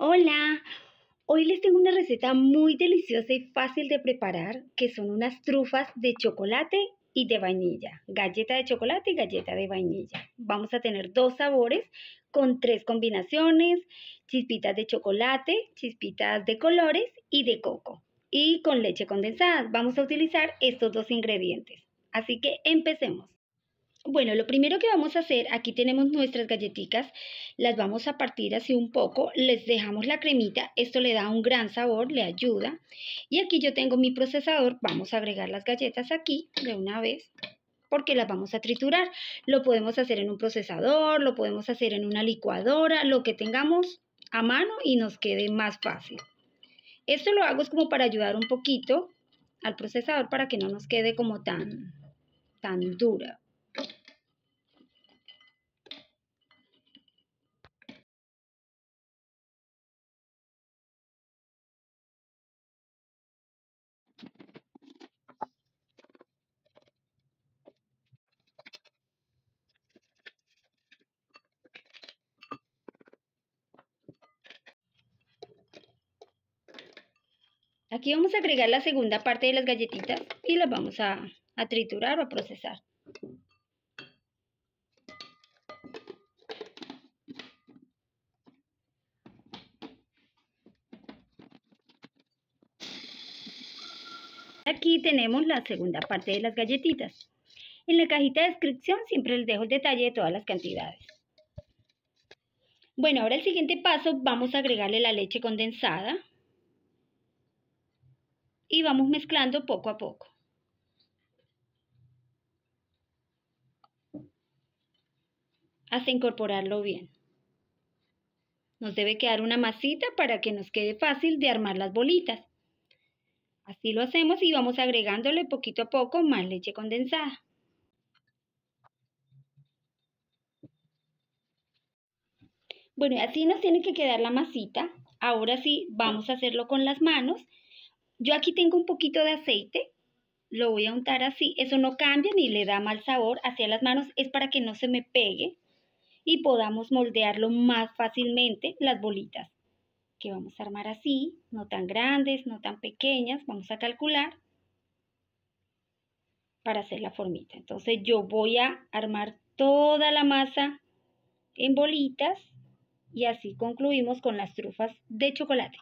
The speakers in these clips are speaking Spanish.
Hola, hoy les tengo una receta muy deliciosa y fácil de preparar que son unas trufas de chocolate y de vainilla, galleta de chocolate y galleta de vainilla. Vamos a tener dos sabores con tres combinaciones, chispitas de chocolate, chispitas de colores y de coco y con leche condensada. Vamos a utilizar estos dos ingredientes. Así que empecemos. Bueno, lo primero que vamos a hacer, aquí tenemos nuestras galletitas, las vamos a partir así un poco, les dejamos la cremita, esto le da un gran sabor, le ayuda. Y aquí yo tengo mi procesador, vamos a agregar las galletas aquí de una vez porque las vamos a triturar. Lo podemos hacer en un procesador, lo podemos hacer en una licuadora, lo que tengamos a mano y nos quede más fácil. Esto lo hago es como para ayudar un poquito al procesador para que no nos quede como tan, tan dura. Aquí vamos a agregar la segunda parte de las galletitas y las vamos a, triturar o a procesar. Aquí tenemos la segunda parte de las galletitas. En la cajita de descripción siempre les dejo el detalle de todas las cantidades. Bueno, ahora el siguiente paso vamos a agregarle la leche condensada y vamos mezclando poco a poco. hasta incorporarlo bien. Nos debe quedar una masita para que nos quede fácil de armar las bolitas. Así lo hacemos y vamos agregándole poquito a poco más leche condensada. Bueno, así nos tiene que quedar la masita. Ahora sí, vamos a hacerlo con las manos yo aquí tengo un poquito de aceite, lo voy a untar así. Eso no cambia ni le da mal sabor hacia las manos, es para que no se me pegue y podamos moldearlo más fácilmente las bolitas que vamos a armar así, no tan grandes, no tan pequeñas, vamos a calcular para hacer la formita. Entonces yo voy a armar toda la masa en bolitas y así concluimos con las trufas de chocolate.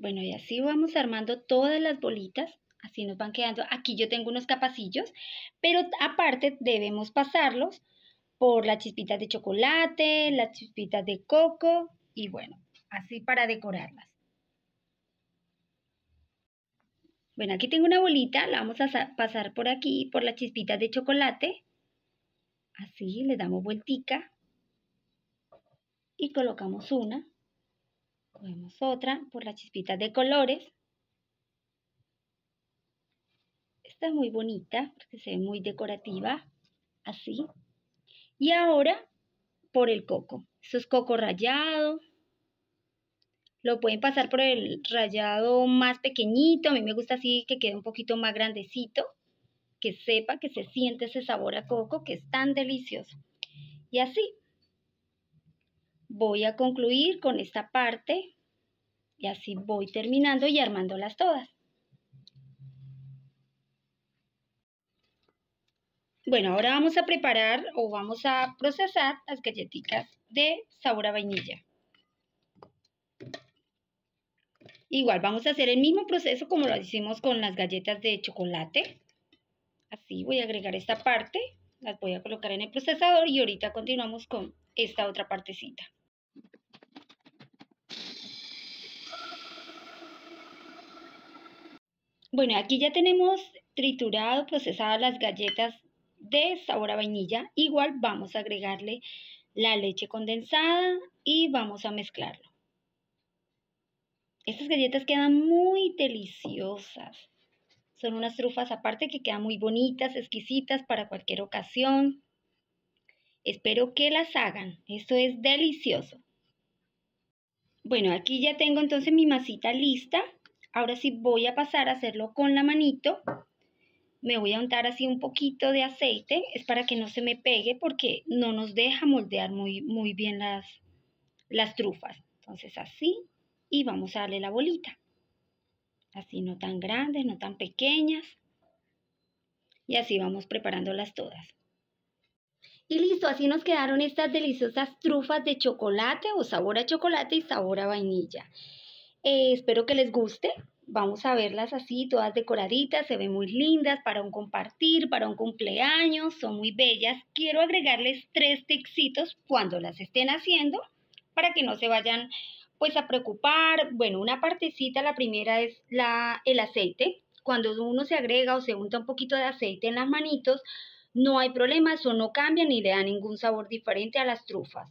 Bueno, y así vamos armando todas las bolitas, así nos van quedando. Aquí yo tengo unos capacillos, pero aparte debemos pasarlos por las chispitas de chocolate, las chispitas de coco y bueno, así para decorarlas. Bueno, aquí tengo una bolita, la vamos a pasar por aquí, por las chispitas de chocolate. Así, le damos vueltica y colocamos una. Cogemos otra por las chispitas de colores. Esta es muy bonita porque se ve muy decorativa, así. Y ahora por el coco. Esto es coco rallado. Lo pueden pasar por el rallado más pequeñito. A mí me gusta así que quede un poquito más grandecito. Que sepa, que se siente ese sabor a coco que es tan delicioso. Y así, voy a concluir con esta parte y así voy terminando y armándolas todas. Bueno, ahora vamos a preparar o vamos a procesar las galletitas de sabor a vainilla. Igual vamos a hacer el mismo proceso como lo hicimos con las galletas de chocolate. Así voy a agregar esta parte, las voy a colocar en el procesador y ahorita continuamos con esta otra partecita. Bueno, aquí ya tenemos triturado, procesadas las galletas de sabor a vainilla. Igual vamos a agregarle la leche condensada y vamos a mezclarlo. Estas galletas quedan muy deliciosas. Son unas trufas aparte que quedan muy bonitas, exquisitas para cualquier ocasión. Espero que las hagan. Esto es delicioso. Bueno, aquí ya tengo entonces mi masita lista. Ahora sí voy a pasar a hacerlo con la manito. Me voy a untar así un poquito de aceite, es para que no se me pegue porque no nos deja moldear muy, muy bien las, las trufas. Entonces así y vamos a darle la bolita. Así no tan grandes, no tan pequeñas. Y así vamos preparándolas todas. Y listo, así nos quedaron estas deliciosas trufas de chocolate o sabor a chocolate y sabor a vainilla. Eh, espero que les guste. Vamos a verlas así, todas decoraditas, se ven muy lindas para un compartir, para un cumpleaños, son muy bellas. Quiero agregarles tres textitos cuando las estén haciendo para que no se vayan pues a preocupar. Bueno, una partecita, la primera es la, el aceite. Cuando uno se agrega o se unta un poquito de aceite en las manitos, no hay problema, eso no cambia ni le da ningún sabor diferente a las trufas.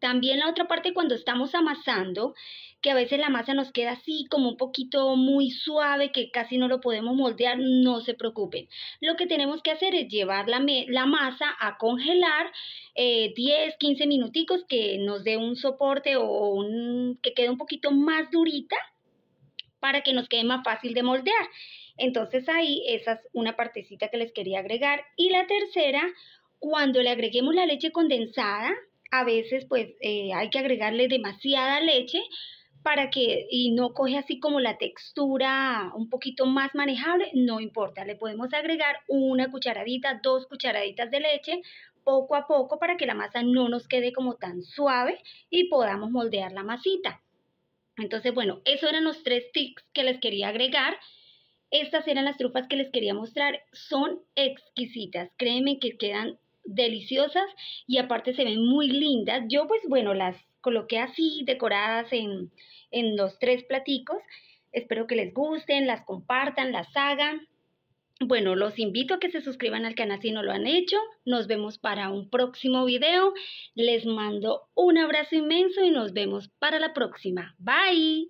También la otra parte cuando estamos amasando, que a veces la masa nos queda así como un poquito muy suave, que casi no lo podemos moldear, no se preocupen. Lo que tenemos que hacer es llevar la, masa a congelar 10, eh, 15 minuticos, que nos dé un soporte o que quede un poquito más durita para que nos quede más fácil de moldear. Entonces ahí esa es una partecita que les quería agregar. Y la tercera, cuando le agreguemos la leche condensada, a veces pues eh, hay que agregarle demasiada leche para que y no coge así como la textura un poquito más manejable, no importa, le podemos agregar una cucharadita, dos cucharaditas de leche poco a poco para que la masa no nos quede como tan suave y podamos moldear la masita. Entonces, bueno, esos eran los tres tips que les quería agregar. Estas eran las trufas que les quería mostrar. Son exquisitas. Créeme que quedan deliciosas y aparte se ven muy lindas. Yo pues bueno, las coloqué así, decoradas en, en los tres platicos. Espero que les gusten, las compartan, las hagan. Bueno, los invito a que se suscriban al canal si no lo han hecho. Nos vemos para un próximo video. Les mando un abrazo inmenso y nos vemos para la próxima. Bye.